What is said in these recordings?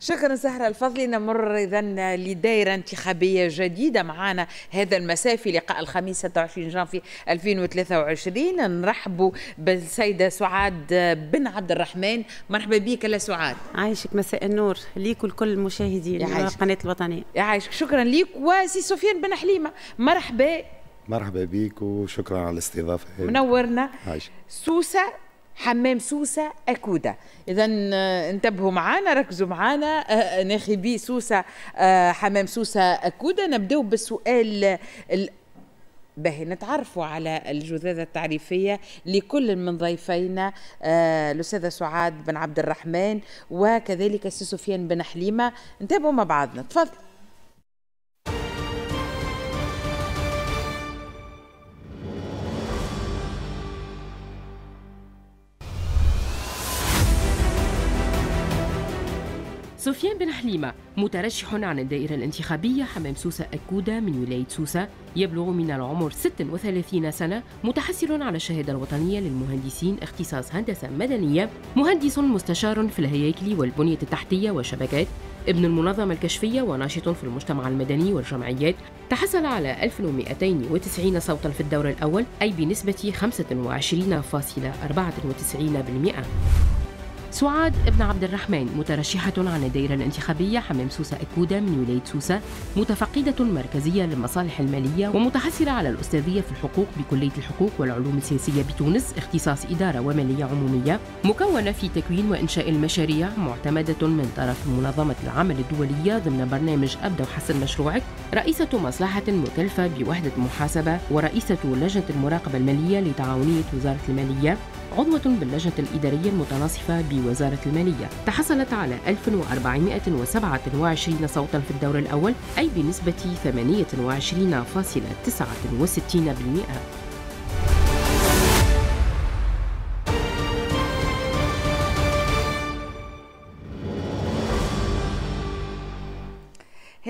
شكرا سهرة الفضلي نمر إذا لدائرة انتخابية جديدة معنا هذا المساء في لقاء الخميس 26 جانفي 2023 نرحبوا بالسيدة سعاد بن عبد الرحمن مرحبا بك لا سعاد عايشك مساء النور ليك ولكل المشاهدين قناة الوطنية يعيشك شكرا ليك وسي سفيان بن حليمة مرحبا مرحبا بك وشكرا على الاستضافه منورنا عايشك. سوسه حمام سوسة أكودة إذا آه، انتبهوا معنا ركزوا معنا آه، آه، ناخبي سوسة حمام سوسة أكودة نبدأ بالسؤال باهي نتعرفوا على الجذاذة التعريفية لكل من ضيفينا الأستاذة سعاد بن عبد الرحمن وكذلك السي سفيان بن حليمة انتبهوا مع بعضنا تفضل سفيان بن حليمة مترشح عن الدائرة الانتخابية حمام سوسة أكودة من ولاية سوسة يبلغ من العمر 36 سنة متحصل على الشهادة الوطنية للمهندسين اختصاص هندسة مدنية مهندس مستشار في الهياكل والبنية التحتية والشبكات ابن المنظمة الكشفية وناشط في المجتمع المدني والجمعيات تحصل على 1290 صوتا في الدور الأول أي بنسبة 25.94% سعاد ابن عبد الرحمن مترشحة عن الدائرة الانتخابية حمام سوسة أكودة من ولاية سوسة متفقدة مركزية للمصالح المالية ومتحصلة على الأستاذية في الحقوق بكلية الحقوق والعلوم السياسية بتونس اختصاص إدارة ومالية عمومية مكونة في تكوين وإنشاء المشاريع معتمدة من طرف منظمة العمل الدولية ضمن برنامج أبدأ وحسن مشروعك رئيسة مصلحة مكلفة بوحدة محاسبة ورئيسة لجنة المراقبة المالية لتعاونية وزارة المالية عضوة باللجنة الإدارية المتناصفة لوزارة المالية تحصلت على 1427 صوتا في الدور الأول أي بنسبة 28.69%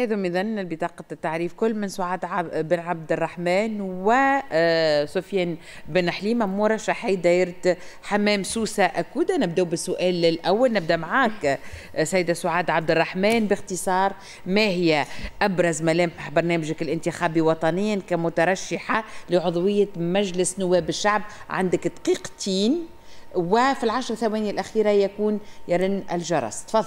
هذا اذا بطاقه التعريف كل من سعاد بن عبد الرحمن وسفيان آه، بن حليمه مرشحي دائره حمام سوسه أكودة نبداو بالسؤال الاول نبدا معاك آه، سيده سعاد عبد الرحمن باختصار ما هي ابرز ملامح برنامجك الانتخابي وطنيا كمترشحه لعضويه مجلس نواب الشعب عندك دقيقتين وفي العشر ثواني الاخيره يكون يرن الجرس تفضل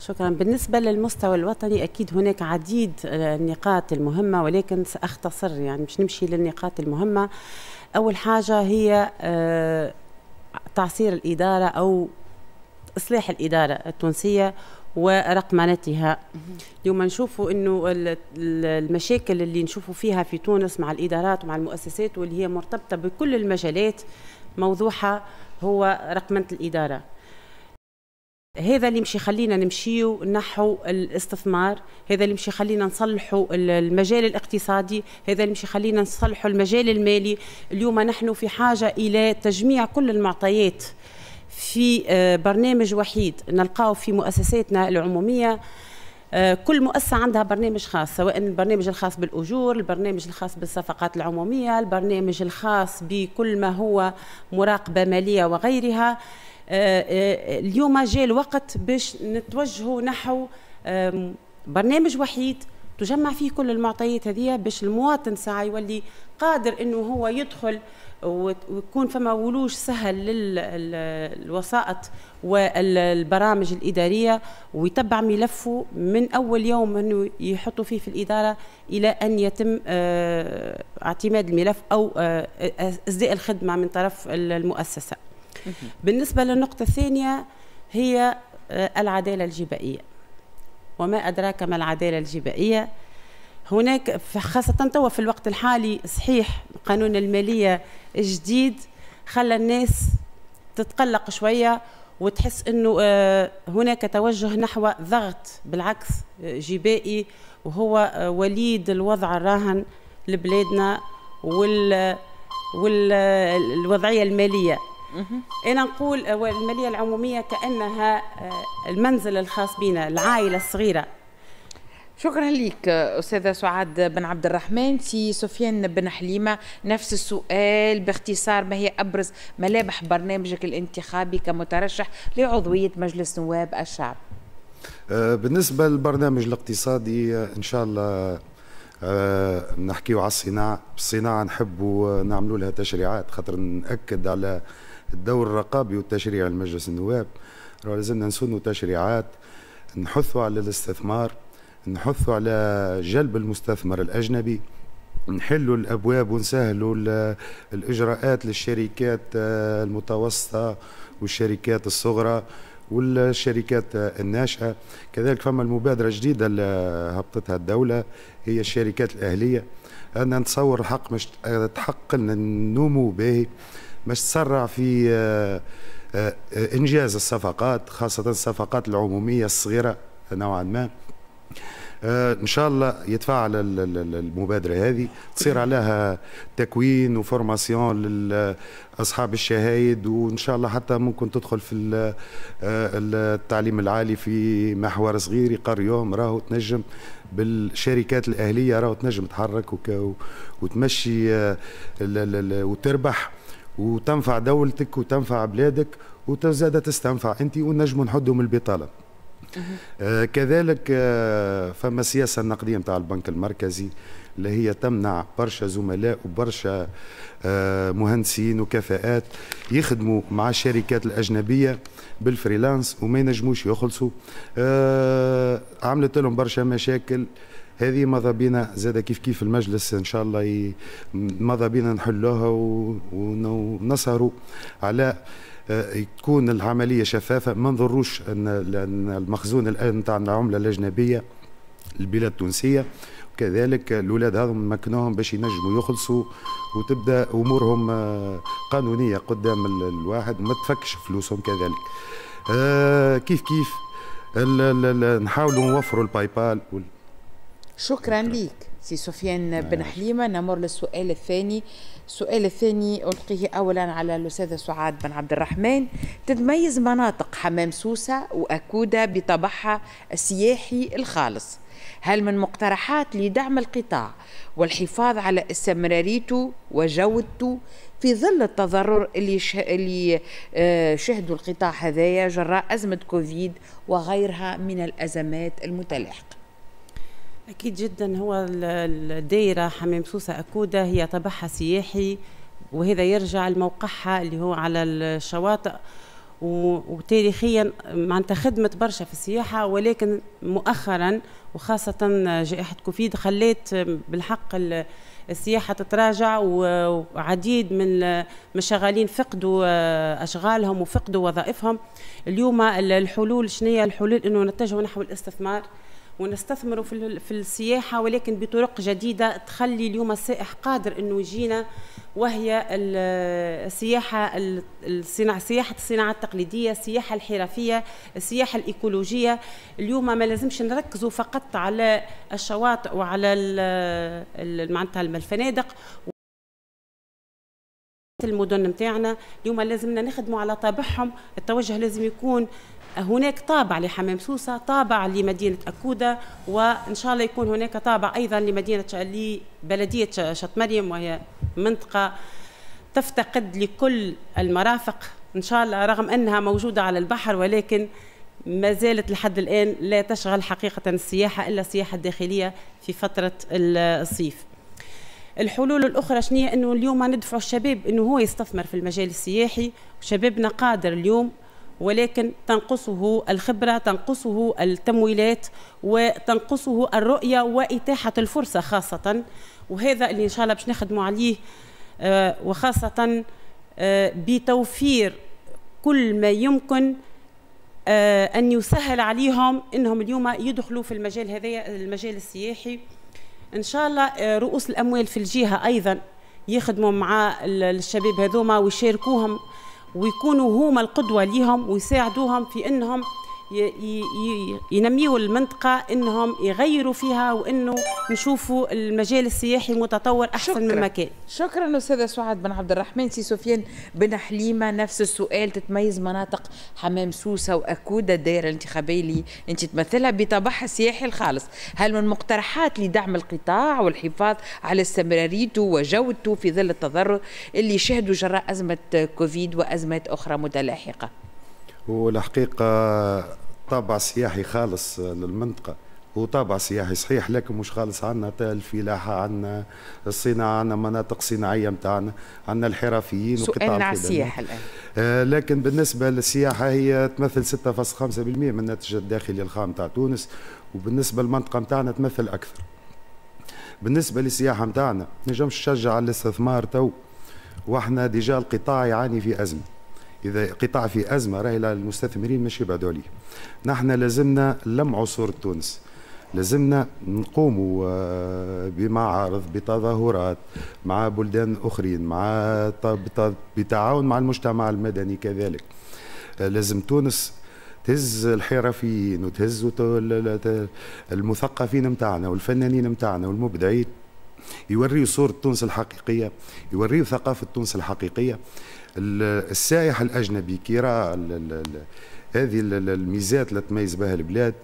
شكرا بالنسبة للمستوى الوطني أكيد هناك عديد النقاط المهمة ولكن سأختصر يعني مش نمشي للنقاط المهمة أول حاجة هي آه، تعصير الإدارة أو إصلاح الإدارة التونسية ورقمنتها اليوم نشوفوا انه المشاكل اللي نشوفوا فيها في تونس مع الادارات ومع المؤسسات واللي هي مرتبطه بكل المجالات موضوعها هو رقمنه الاداره هذا اللي مشي خلينا نمشيو نحو الاستثمار هذا اللي مشي خلينا نصلحوا المجال الاقتصادي هذا اللي مشي خلينا نصلحوا المجال المالي اليوم نحن في حاجة إلى تجميع كل المعطيات في آه، برنامج وحيد نلقاو في مؤسساتنا العمومية آه، كل مؤسسة عندها برنامج خاص سواء البرنامج الخاص بالأجور البرنامج الخاص بالصفقات العمومية البرنامج الخاص بكل ما هو مراقبة مالية وغيرها آه، آه، اليوم جاء الوقت باش نتوجهوا نحو برنامج وحيد تجمع فيه كل المعطيات هذه باش المواطن ساعه يولي قادر انه هو يدخل ويكون فما ولوج سهل للوسائط والبرامج الاداريه ويتبع ملفه من اول يوم انه يحطوا فيه في الاداره الى ان يتم آه، اعتماد الملف او اسداء الخدمه من طرف المؤسسه بالنسبة للنقطة الثانية هي آه، العدالة الجبائية وما أدراك ما العدالة الجبائية هناك خاصة توا في الوقت الحالي صحيح قانون المالية الجديد خلى الناس تتقلق شوية وتحس أنه آه، هناك توجه نحو ضغط بالعكس آه، جبائي وهو وليد الوضع الراهن لبلادنا وال والوضعية المالية أنا إيه نقول آه، المالية العمومية كأنها آه، المنزل الخاص بنا العائلة الصغيرة شكرا لك آه، استاذه سعاد بن عبد الرحمن سي سفيان بن حليمه نفس السؤال باختصار ما هي ابرز ملامح برنامجك الانتخابي كمترشح لعضويه مجلس نواب الشعب بالنسبه للبرنامج الاقتصادي ان شاء الله نحكيو على الصناعه الصناعه نحب نعملوا لها تشريعات خاطر ناكد على الدور الرقابي والتشريعي لمجلس النواب راه لازمنا نسنوا تشريعات نحثوا على الاستثمار نحثوا على جلب المستثمر الأجنبي نحلوا الابواب ونسهلوا الاجراءات للشركات آه، المتوسطه والشركات الصغرى والشركات آه، الناشئه كذلك فما المبادره الجديده اللي هبطتها الدوله هي الشركات الاهليه انا نتصور الحق مش تحق لنا النمو باهي باش تسرع في آه، آه، انجاز الصفقات خاصه الصفقات العموميه الصغيره نوعا ما آه، ان شاء الله يتفاعل المبادره هذه تصير عليها تكوين وفورماسيون لاصحاب الشهايد وان شاء الله حتى ممكن تدخل في التعليم العالي في محور صغير يقر يوم راهو تنجم بالشركات الاهليه راهو تنجم تحرك وتمشي وتربح وتنفع دولتك وتنفع بلادك وتزاد تستنفع انت ونجم نحدوا من البطاله آه كذلك آه فما سياسه النقديه نتاع البنك المركزي اللي هي تمنع برشا زملاء وبرشا آه مهندسين وكفاءات يخدموا مع الشركات الاجنبيه بالفريلانس وما ينجموش يخلصوا آه، عملت لهم برشا مشاكل هذه ماذا بينا زاد كيف كيف المجلس ان شاء الله ماذا بينا نحلوها ونسهروا على تكون آه، العملية شفافة ما نضروش أن المخزون الآن تاع العملة الأجنبية البلاد التونسية وكذلك الأولاد هذم مكنوهم باش ينجموا يخلصوا وتبدأ أمورهم آه، قانونية قدام الواحد ما تفكش فلوسهم كذلك آه، كيف كيف نحاولوا نوفروا الباي بال شكرا ليك سي سفيان بن حليمة نمر للسؤال الثاني السؤال الثاني ألقيه أولا على الأستاذ سعاد بن عبد الرحمن تتميز مناطق حمام سوسة وأكودة بطبعها السياحي الخالص هل من مقترحات لدعم القطاع والحفاظ على استمراريته وجودته في ظل التضرر اللي اللي آه، شهدوا القطاع هذايا جراء أزمة كوفيد وغيرها من الأزمات المتلاحقة أكيد جدا هو الدائرة حمام سوسة أكودة هي طبعها سياحي وهذا يرجع لموقعها اللي هو على الشواطئ وتاريخيا معناتها خدمت برشا في السياحة ولكن مؤخرا وخاصة جائحة كوفيد خليت بالحق السياحة تتراجع وعديد من المشغلين فقدوا آه، أشغالهم وفقدوا وظائفهم اليوم الحلول شنية الحلول أنه نتجه نحو الاستثمار ونستثمروا في في السياحه ولكن بطرق جديده تخلي اليوم السائح قادر انه يجينا وهي السياحه الصناعه سياحه الصناعه التقليديه، السياحه الحرفيه، السياحه الايكولوجيه، اليوم ما لازمش نركزوا فقط على الشواطئ وعلى معناتها الفنادق المدن نتاعنا اليوم لازمنا نخدموا على طابعهم التوجه لازم يكون هناك طابع لحمام سوسه طابع لمدينه اكوده وان شاء الله يكون هناك طابع ايضا لمدينه لبلديه شط مريم وهي منطقه تفتقد لكل المرافق ان شاء الله رغم انها موجوده على البحر ولكن ما زالت لحد الان لا تشغل حقيقه السياحه الا السياحه الداخليه في فتره الصيف الحلول الاخرى شنو هي انه اليوم ندفعوا الشباب انه هو يستثمر في المجال السياحي وشبابنا قادر اليوم ولكن تنقصه الخبرة تنقصه التمويلات وتنقصه الرؤية وإتاحة الفرصة خاصة وهذا اللي إن شاء الله باش نخدموا عليه آه، وخاصة آه، بتوفير كل ما يمكن آه، أن يسهل عليهم أنهم اليوم يدخلوا في المجال هذا المجال السياحي إن شاء الله رؤوس الأموال في الجهة أيضا يخدموا مع الشباب هذوما ويشاركوهم ويكونوا هما القدوة ليهم ويساعدوهم في أنهم ينميوا المنطقه انهم يغيروا فيها وانه نشوفوا المجال السياحي متطور احسن شكرا. مما كان شكرا استاذه سعاد بن عبد الرحمن سي سفيان بن حليمه نفس السؤال تتميز مناطق حمام سوسه واكوده الدائره الانتخابيه اللي انت تمثلها بطابعها السياحي الخالص هل من مقترحات لدعم القطاع والحفاظ على استمراريته وجودته في ظل التضرر اللي شهدوا جراء ازمه كوفيد وازمات اخرى متلاحقه والحقيقة طابع سياحي خالص للمنطقه هو طابع سياحي صحيح لكن مش خالص عندنا الفلاحه عندنا الصناعه عندنا مناطق صناعيه متاعنا عندنا الحرفيين سؤالنا على السياحه الان آه لكن بالنسبه للسياحه هي تمثل 6.5% من الناتج الداخلي الخام تاع تونس وبالنسبه للمنطقه متاعنا تمثل اكثر بالنسبه للسياحه نتاعنا نجمش نشجع على الاستثمار تو واحنا ديجا القطاع يعاني في ازمه اذا قطاع في ازمه راهي المستثمرين ماشي يبعدوا عليه نحن لازمنا لمعوا صوره تونس لازمنا نقوموا آه، بمعارض بتظاهرات مع بلدان اخرين مع بتعاون مع المجتمع المدني كذلك آه، لازم تونس تهز الحرفيين وتهز المثقفين نتاعنا والفنانين نتاعنا والمبدعين يوريوا صورة تونس الحقيقية يوريوا ثقافة تونس الحقيقية السائح الاجنبي كي راه هذه الميزات اللي تميز بها البلاد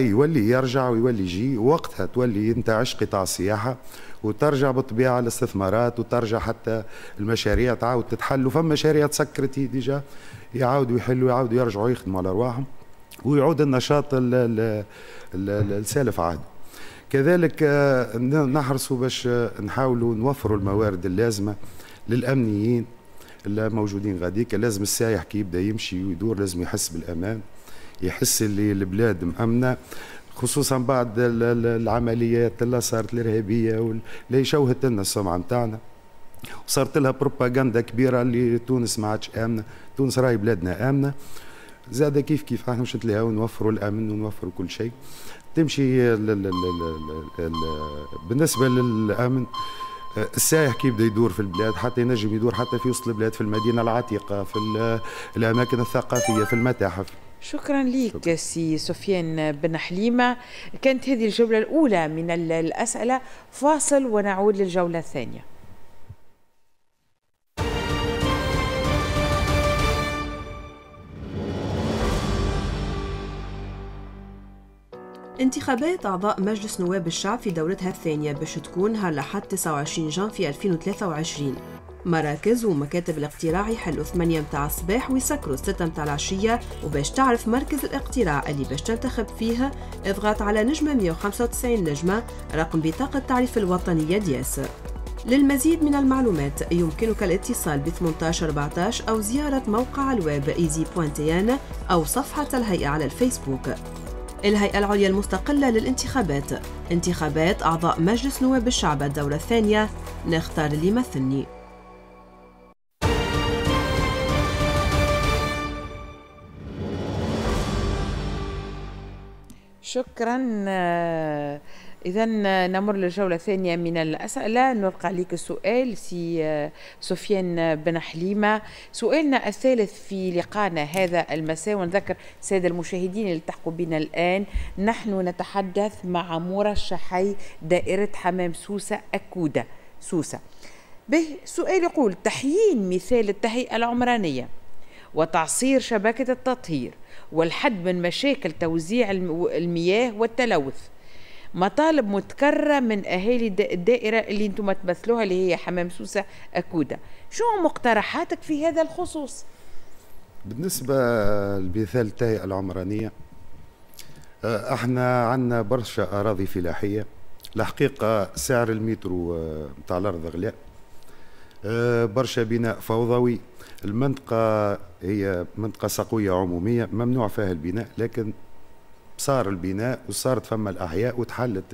يولي يرجع ويولي يجي وقتها تولي انت عش قطاع السياحه وترجع بالطبيعه الاستثمارات وترجع حتى المشاريع تعاود تتحل وفما مشاريع تسكرت ديجا يعاودوا يحلوا يعاودوا يرجعوا يخدموا على ارواحهم ويعود النشاط السالف عهده كذلك آه، نحرصوا باش آه، نحاولوا نوفروا الموارد اللازمه للامنيين لا موجودين غاديك لازم السايح كي يبدا يمشي ويدور لازم يحس بالامان يحس اللي البلاد مأمنة خصوصا بعد العمليات اللي صارت الارهابيه اللي شوهت لنا السمعه نتاعنا وصارت لها بروباغندا كبيره اللي تونس ما عادش امنه تونس راهي بلادنا امنه زاد كيف كيف احنا مش لها نوفروا الامن ونوفروا كل شيء تمشي بالنسبه للامن السايح كيف بدا يدور في البلاد حتى ينجم يدور حتى في وسط البلاد في المدينه العتيقه في الاماكن الثقافيه في المتاحف شكرا لك سي سفيان بن حليمه كانت هذه الجوله الاولى من الاسئله فاصل ونعود للجوله الثانيه انتخابات أعضاء مجلس نواب الشعب في دورتها الثانية باش تكونها لحد 29 جانفي 2023 مراكز ومكاتب الاقتراع يحلوا 8 متاع الصباح ويسكروا 6 متاع العشية وباش تعرف مركز الاقتراع اللي باش تنتخب فيه اضغط على نجمة 195 نجمة رقم بطاقة التعريف الوطنية دياس للمزيد من المعلومات يمكنك الاتصال ب 1814 أو زيارة موقع الويب easy.tn أو صفحة الهيئة على الفيسبوك الهيئة العليا المستقلة للانتخابات انتخابات أعضاء مجلس نواب الشعب الدورة الثانية نختار اللي يمثلني شكرا آه، إذا نمر للجولة الثانية من الأسئلة نلقى لك السؤال سي سفيان بن حليمة سؤالنا الثالث في لقانا هذا المساء ونذكر سادة المشاهدين اللي التحقوا بنا الآن نحن نتحدث مع مرشحي دائرة حمام سوسة أكودة سوسة به سؤال يقول تحيين مثال التهيئة العمرانية وتعصير شبكة التطهير والحد من مشاكل توزيع المياه والتلوث مطالب متكرره من اهالي الدائره اللي انتم تمثلوها اللي هي حمام سوسه اكوده شو مقترحاتك في هذا الخصوص بالنسبه لمثال تاي العمرانيه آه، احنا عندنا برشا اراضي فلاحيه الحقيقه سعر المترو نتاع آه، الارض غلاء آه، برشا بناء فوضوي المنطقة هي منطقة سقوية عمومية ممنوع فيها البناء لكن صار البناء وصارت فما الاحياء وتحلت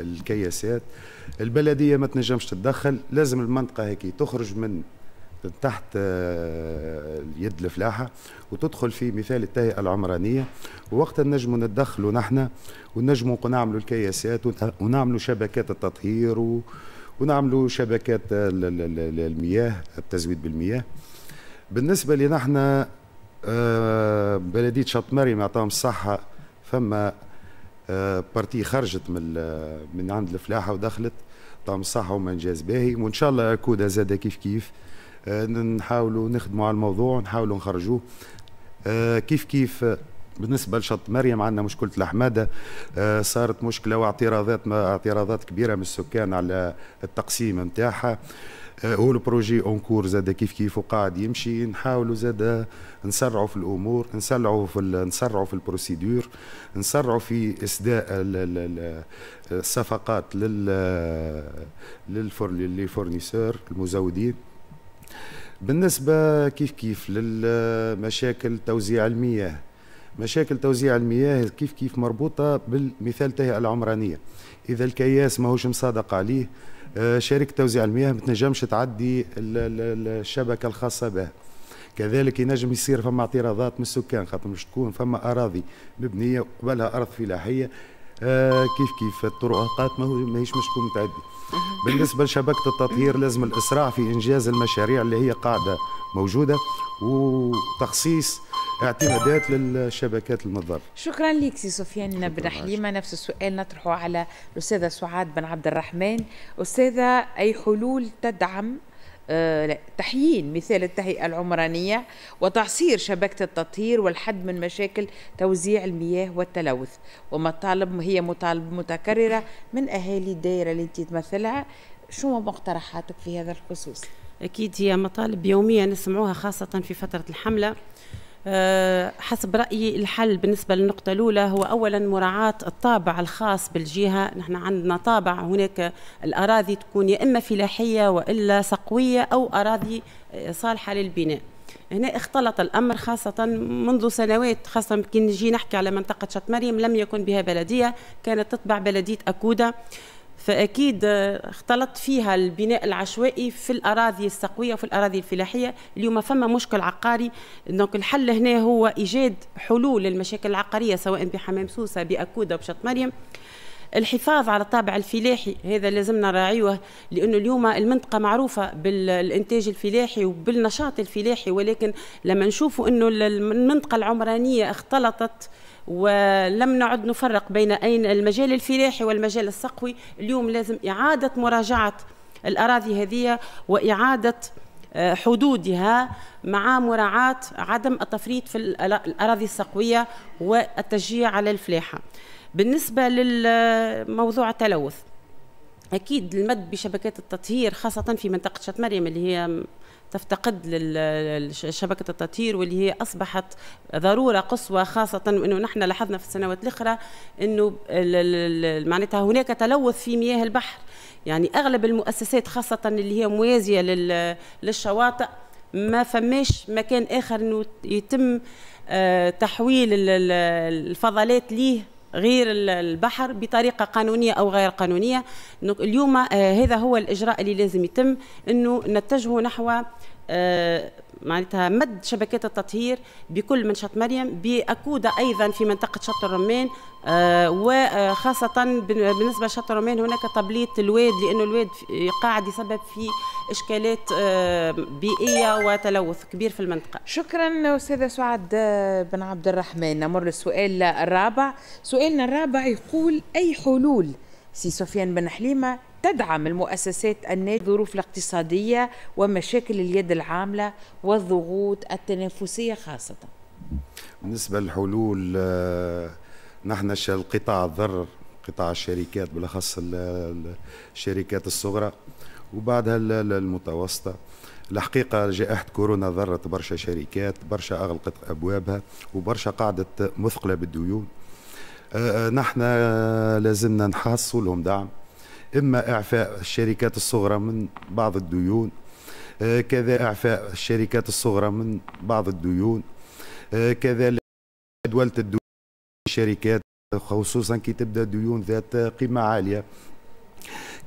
الكياسات البلديه ما تنجمش تتدخل لازم المنطقه هيك تخرج من تحت آه، يد الفلاحه وتدخل في مثال التهيئه العمرانيه ووقتها نجموا نتدخلوا نحن ونجموا نعملوا الكياسات ونعملوا شبكات التطهير ونعملوا شبكات المياه التزويد بالمياه بالنسبه لنا احنا آه، بلديه شط مريم يعطاهم الصحه فما آه، بارتي خرجت من آه، من عند الفلاحه ودخلت طعم الصحه وما انجاز باهي وان شاء الله كودا زاد كيف كيف آه، نحاولوا نخدموا على الموضوع نحاولوا نخرجوه كيف كيف بالنسبة لشط مريم عندنا مشكلة الاحماده صارت مشكلة واعتراضات اعتراضات كبيرة من السكان على التقسيم نتاعها هو البروجي اونكور زاد كيف كيف وقاعد يمشي نحاولوا زاد نسرعوا في الامور نسرعوا في نسرعوا في البروسيدور نسرعوا في اسداء الصفقات لل للفورنيسور المزودين بالنسبه كيف كيف للمشاكل توزيع المياه مشاكل توزيع المياه كيف كيف مربوطه بالمثال تاع العمرانيه اذا الكياس ماهوش مصادق عليه آه، شركة توزيع المياه ما تنجمش تعدي الشبكة الخاصة بها كذلك ينجم يصير فما اعتراضات من السكان خاطر مش تكون فما اراضي مبنيه وقبلها ارض فلاحيه آه كيف كيف الطرقات ماهيش مش تكون متعدي بالنسبه لشبكه التطهير لازم الاسراع في انجاز المشاريع اللي هي قاعده موجوده وتخصيص اعتمادات للشبكات المضر شكرا لك سي سفيان بن حليمه نفس السؤال نطرحه على الاستاذه سعاد بن عبد الرحمن استاذه اي حلول تدعم آه، تحيين مثال التهيئة العمرانية وتعصير شبكة التطهير والحد من مشاكل توزيع المياه والتلوث ومطالب هي مطالب متكررة من أهالي الدائرة اللي أنت تمثلها شو مقترحاتك في هذا الخصوص؟ أكيد هي مطالب يومية نسمعوها خاصة في فترة الحملة آه، حسب رأيي الحل بالنسبة للنقطة الأولى هو أولا مراعاة الطابع الخاص بالجهة نحن عندنا طابع هناك الأراضي تكون يا إما فلاحية وإلا سقوية أو أراضي صالحة للبناء هنا اختلط الامر خاصه منذ سنوات خاصه كي نجي نحكي على منطقه شط مريم لم يكن بها بلديه كانت تتبع بلديه اكوده فاكيد آه، اختلط فيها البناء العشوائي في الاراضي السقويه وفي الاراضي الفلاحيه اليوم فما مشكل عقاري دونك الحل هنا هو ايجاد حلول للمشاكل العقاريه سواء بحمام سوسه باكوده وبشط مريم الحفاظ على الطابع الفلاحي هذا لازمنا نراعيوه لانه اليوم المنطقه معروفه بالانتاج الفلاحي وبالنشاط الفلاحي ولكن لما نشوفوا انه المنطقه العمرانيه اختلطت ولم نعد نفرق بين أين المجال الفلاحي والمجال السقوي اليوم لازم إعادة مراجعة الأراضي هذه وإعادة آه، حدودها مع مراعاة عدم التفريط في الأراضي السقوية والتشجيع على الفلاحة بالنسبة للموضوع التلوث أكيد المد بشبكات التطهير خاصة في منطقة شط مريم اللي هي تفتقد لشبكة التطهير واللي هي أصبحت ضرورة قصوى خاصة أنه نحن لاحظنا في السنوات الأخرى أنه معناتها هناك تلوث في مياه البحر يعني أغلب المؤسسات خاصة اللي هي موازية للشواطئ ما فماش مكان آخر أنه يتم آه، تحويل الفضلات ليه غير البحر بطريقه قانونيه او غير قانونيه اليوم آه، هذا هو الاجراء اللي لازم يتم انه نتجه نحو آه، معناتها مد شبكات التطهير بكل منشط مريم باكوده ايضا في منطقه شط الرمان آه، وخاصة بالنسبة لشط الرمان هناك تبليط الواد لأنه الواد قاعد يسبب في إشكالات آه، بيئية وتلوث كبير في المنطقة شكرا أستاذة سعد آه، بن عبد الرحمن نمر للسؤال الرابع سؤالنا الرابع يقول أي حلول سي سفيان بن حليمة تدعم المؤسسات النادية الظروف الاقتصادية ومشاكل اليد العاملة والضغوط التنافسية خاصة بالنسبة للحلول آه، نحن القطاع الضرر قطاع الشركات بالأخص الشركات الصغرى وبعدها المتوسطة الحقيقة جائحة كورونا ضرت برشا شركات برشا أغلقت أبوابها وبرشا قعدت مثقلة بالديون آه، آه، نحن لازمنا نحصلهم دعم إما إعفاء الشركات الصغرى من بعض الديون آه، كذا إعفاء الشركات الصغرى من بعض الديون آه، كذلك جدولة الديون الشركات خصوصا كي تبدا ديون ذات قيمة عالية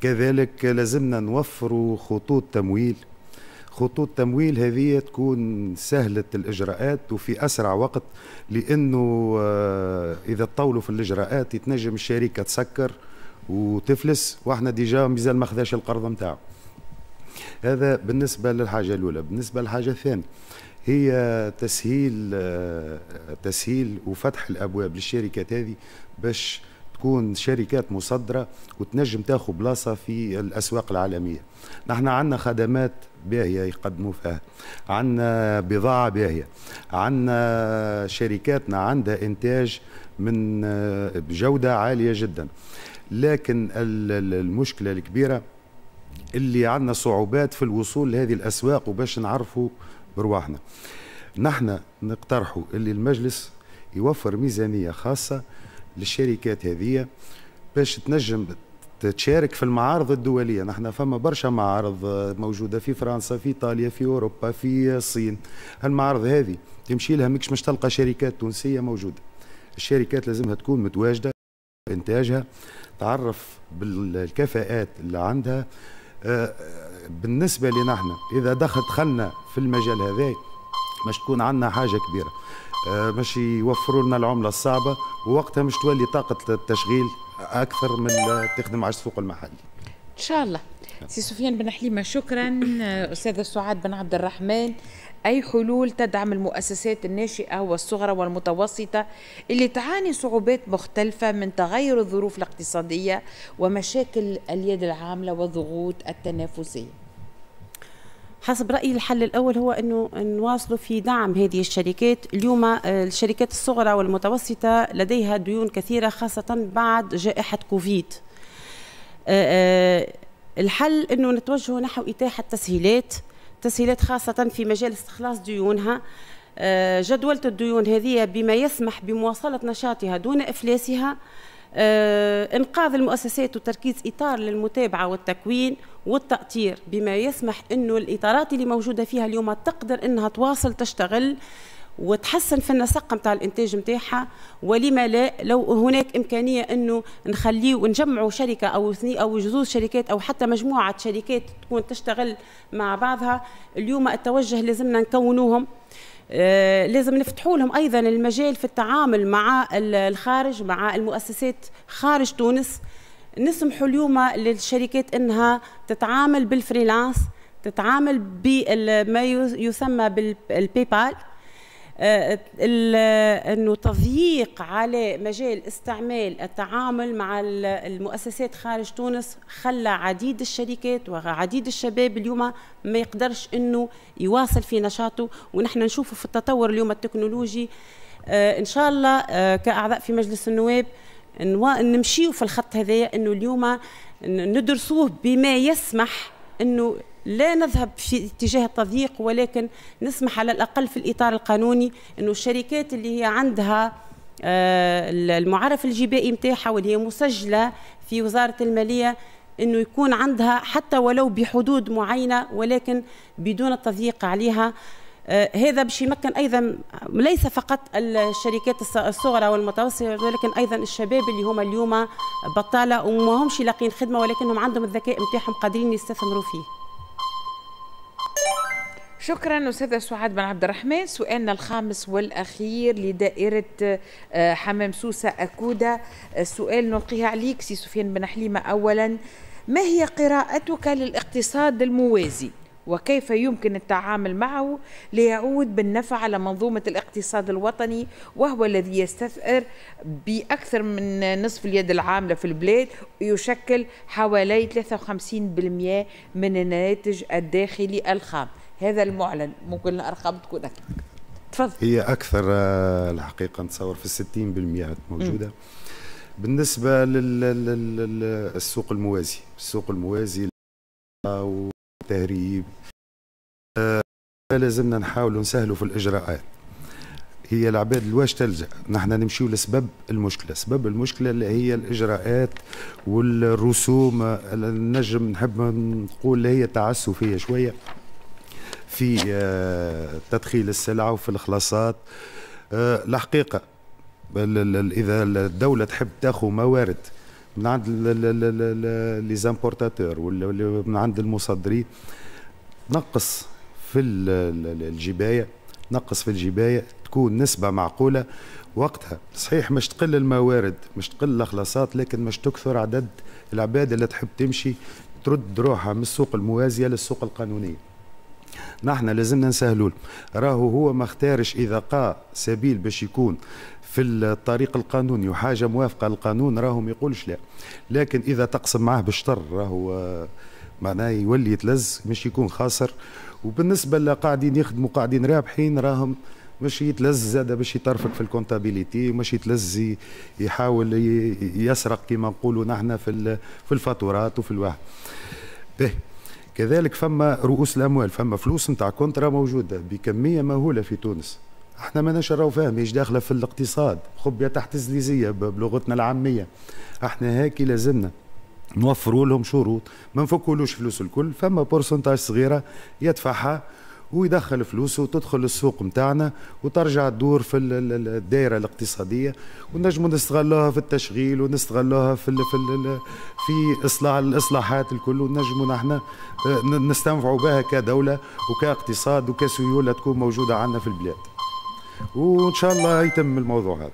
كذلك لازمنا نوفروا خطوط تمويل خطوط تمويل هذه تكون سهلة الإجراءات وفي أسرع وقت لأنه آه، إذا طولوا في الإجراءات يتنجم الشركة تسكر وتفلس واحنا ديجا مازال ما خذاش القرض نتاعو هذا بالنسبه للحاجه الاولى بالنسبه للحاجه الثانيه هي تسهيل تسهيل وفتح الابواب للشركات هذه باش تكون شركات مصدره وتنجم تاخذ بلاصه في الاسواق العالميه نحن عندنا خدمات باهيه يقدموا فيها عندنا بضاعه باهيه عندنا شركاتنا عندها انتاج من بجوده عاليه جدا لكن المشكله الكبيره اللي عندنا صعوبات في الوصول لهذه الاسواق وباش نعرفوا برواحنا نحن نقترحوا اللي المجلس يوفر ميزانيه خاصه للشركات هذه باش تنجم تشارك في المعارض الدولية نحن فما برشا معارض موجودة في فرنسا في إيطاليا في أوروبا في الصين هالمعارض هذه تمشي لها مكش مش تلقى شركات تونسية موجودة الشركات لازمها تكون متواجدة إنتاجها تعرف بالكفاءات اللي عندها آه، آه، بالنسبه لنا احنا اذا دخل دخلنا في المجال هذا مش تكون عندنا حاجه كبيره مش آه، يوفروا لنا العمله الصعبه ووقتها مش تولي طاقه التشغيل اكثر من تخدم على السوق المحلي ان شاء الله سي سفيان بن حليمه شكرا استاذ سعاد بن عبد الرحمن أي حلول تدعم المؤسسات الناشئة والصغرى والمتوسطة اللي تعاني صعوبات مختلفة من تغير الظروف الاقتصادية ومشاكل اليد العاملة والضغوط التنافسية حسب رايي الحل الاول هو انه نواصلوا في دعم هذه الشركات اليوم آه، الشركات الصغرى والمتوسطه لديها ديون كثيره خاصه بعد جائحه كوفيد آه، آه، الحل انه نتوجه نحو اتاحه تسهيلات تسهيلات خاصة في مجال استخلاص ديونها آه، جدولة الديون هذه بما يسمح بمواصلة نشاطها دون إفلاسها آه، إنقاذ المؤسسات وتركيز إطار للمتابعة والتكوين والتأطير بما يسمح أن الإطارات اللي موجودة فيها اليوم تقدر أنها تواصل تشتغل وتحسن في النسق نتاع الانتاج نتاعها ولما لا لو هناك امكانيه انه نخليه ونجمعوا شركه او اثنين او جزوز شركات او حتى مجموعه شركات تكون تشتغل مع بعضها اليوم التوجه لازمنا نكونوهم آه، لازم نفتحوا لهم ايضا المجال في التعامل مع الخارج مع المؤسسات خارج تونس نسمحوا اليوم للشركات انها تتعامل بالفريلانس تتعامل بما يسمى بالبيبال آه، انه تضييق على مجال استعمال التعامل مع المؤسسات خارج تونس خلى عديد الشركات وعديد الشباب اليوم ما يقدرش انه يواصل في نشاطه ونحن نشوفه في التطور اليوم التكنولوجي آه، ان شاء الله آه، كاعضاء في مجلس النواب نمشيو في الخط هذايا انه اليوم ندرسوه بما يسمح انه لا نذهب في اتجاه التضييق ولكن نسمح على الأقل في الإطار القانوني أنه الشركات اللي هي عندها آه، المعرف الجبائي نتاعها واللي هي مسجلة في وزارة المالية انه يكون عندها حتى ولو بحدود معينه ولكن بدون التضييق عليها آه، هذا باش يمكن ايضا ليس فقط الشركات الصغرى والمتوسطه ولكن ايضا الشباب اللي هما اليوم بطاله وما همش لاقين خدمه ولكنهم عندهم الذكاء نتاعهم قادرين يستثمروا فيه شكرا استاذه سعاد بن عبد الرحمن سؤالنا الخامس والاخير لدائره آه، حمام سوسه اكوده آه، السؤال نلقيه عليك سي سفيان بن حليمه اولا ما هي قراءتك للاقتصاد الموازي وكيف يمكن التعامل معه ليعود بالنفع على منظومة الاقتصاد الوطني وهو الذي يستثمر بأكثر من نصف اليد العاملة في البلاد يشكل حوالي 53% من الناتج الداخلي الخام هذا المعلن ممكن الارقام تكون اكثر تفضل هي اكثر آه، الحقيقه نتصور في 60% موجوده م. بالنسبه للسوق الموازي السوق الموازي والتهريب آه لازمنا نحاولوا نسهلوا في الاجراءات هي العباد الواش تلجا نحن نمشيو لسبب المشكله سبب المشكله اللي هي الاجراءات والرسوم النجم نحب نقول اللي هي تعسفيه شويه في آه، تدخيل السلعة وفي الخلاصات آه، الحقيقة إذا الدولة تحب تاخذ موارد من عند لي زامبورتاتور ولا من عند المصدرين نقص في الجباية نقص في الجباية تكون نسبة معقولة وقتها صحيح مش تقل الموارد مش تقل الأخلاصات لكن مش تكثر عدد العباد اللي تحب تمشي ترد روحها من السوق الموازية للسوق القانونية نحن لازمنا نسهلوا راهو هو ما اختارش اذا قا سبيل باش يكون في الطريق القانوني وحاجه موافقه للقانون راهو ما يقولش لا لكن اذا تقسم معاه بالشطر راهو آه، معناه يولي يتلز مش يكون خاسر وبالنسبه اللي قاعدين يخدموا قاعدين رابحين راهم مش يتلز زاد باش يطرفك في الكونتابيليتي مش يتلز يحاول يسرق كما نقولوا نحن في في الفاتورات وفي الواحد به كذلك فما رؤوس الاموال فما فلوس نتاع كونترا موجوده بكميه مهوله في تونس احنا ما نشروا فاهم ايش داخله في الاقتصاد خبيه تحت زليزيه بلغتنا العاميه احنا هاكي لازمنا نوفروا لهم شروط ما نفكولوش فلوس الكل فما بورسنتاج صغيره يدفعها هو يدخل فلوسه وتدخل السوق نتاعنا وترجع تدور في الدائره الاقتصاديه ونجموا نستغلوها في التشغيل ونستغلوها في في في اصلاح الاصلاحات الكل ونجموا نحن آه، نستنفعوا بها كدوله وكاقتصاد وكسيوله تكون موجوده عندنا في البلاد وان شاء الله يتم الموضوع هذا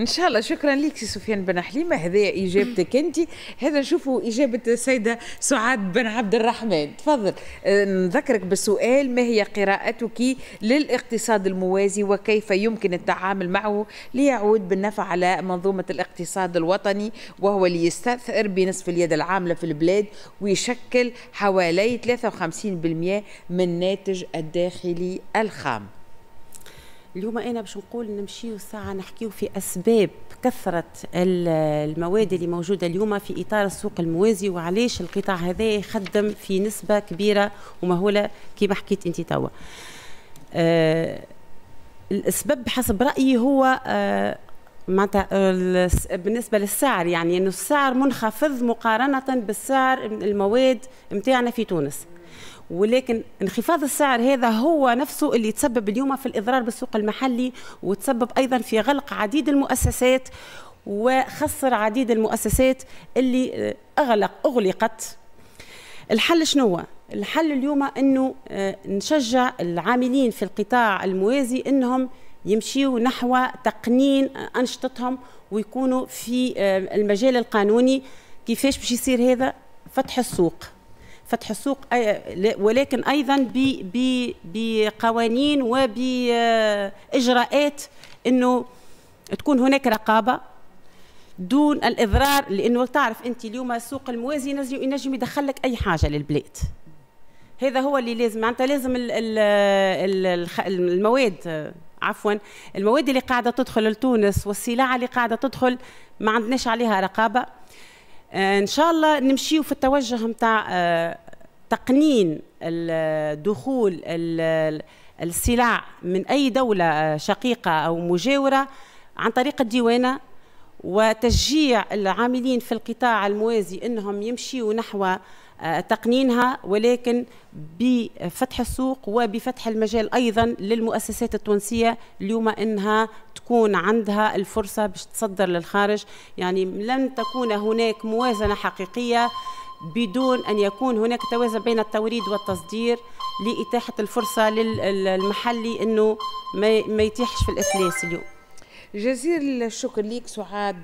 ان شاء الله شكرا لك سي سفيان بن حليمه هذا اجابتك انت هذا نشوفوا اجابه السيده سعاد بن عبد الرحمن تفضل آه، نذكرك بالسؤال ما هي قراءتك للاقتصاد الموازي وكيف يمكن التعامل معه ليعود بالنفع على منظومه الاقتصاد الوطني وهو ليستثمر بنصف اليد العامله في البلاد ويشكل حوالي 53% من الناتج الداخلي الخام اليوم انا باش نقول نمشيو ساعه نحكيو في اسباب كثره المواد اللي موجوده اليوم في اطار السوق الموازي وعلاش القطاع هذا يخدم في نسبه كبيره ومهوله كما حكيت انت توا أه السبب بحسب رايي هو أه معناتها بالنسبه للسعر يعني انه السعر منخفض مقارنه بالسعر المواد نتاعنا في تونس ولكن انخفاض السعر هذا هو نفسه اللي تسبب اليوم في الإضرار بالسوق المحلي وتسبب أيضا في غلق عديد المؤسسات وخسر عديد المؤسسات اللي آه، أغلق أغلقت الحل شنو هو الحل اليوم أنه آه، نشجع العاملين في القطاع الموازي أنهم يمشيوا نحو تقنين آه، أنشطتهم ويكونوا في المجال القانوني كيفاش باش يصير هذا فتح السوق فتح السوق ولكن ايضا بقوانين وباجراءات آه، انه تكون هناك رقابه دون الاضرار لانه تعرف انت اليوم السوق الموازي ينجم, يدخل لك اي حاجه للبلاد هذا هو اللي لازم معناتها لازم المواد عفوا المواد اللي قاعده تدخل لتونس والسلع اللي قاعده تدخل ما عندناش عليها رقابه ان شاء الله نمشيو في التوجه نتاع آه، تقنين دخول السلع من اي دوله آه، شقيقه او مجاوره عن طريق الديوانه وتشجيع العاملين في القطاع الموازي انهم يمشيوا نحو آه، تقنينها ولكن بفتح السوق وبفتح المجال ايضا للمؤسسات التونسيه اليوم انها تكون عندها الفرصه باش تصدر للخارج يعني لن تكون هناك موازنه حقيقيه بدون ان يكون هناك توازن بين التوريد والتصدير لاتاحه الفرصه للمحلي انه ما يتيحش في الافلاس اليوم جزيل الشكر ليك سعاد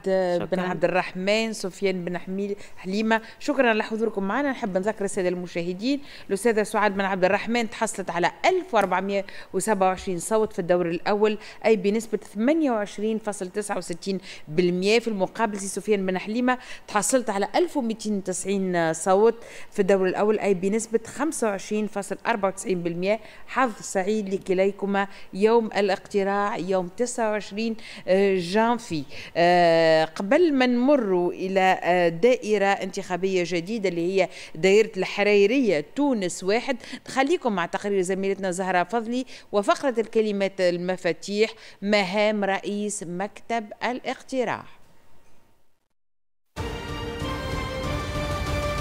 بن عبد الرحمن سفيان بن حميل حليمه شكرا لحضوركم معنا نحب نذكر الساده المشاهدين الاستاذه سعاد بن عبد الرحمن تحصلت على 1427 صوت في الدور الاول اي بنسبه 28.69% في المقابل سفيان بن حليمه تحصلت على 1290 صوت في الدور الاول اي بنسبه 25.94% حظ سعيد لكليكما يوم الاقتراع يوم 29 آه، جانفي آه، قبل ما نمر إلى آه، دائرة انتخابية جديدة اللي هي دائرة الحريرية تونس واحد خليكم مع تقرير زميلتنا زهرة فضلي وفقرة الكلمات المفاتيح مهام رئيس مكتب الاقتراح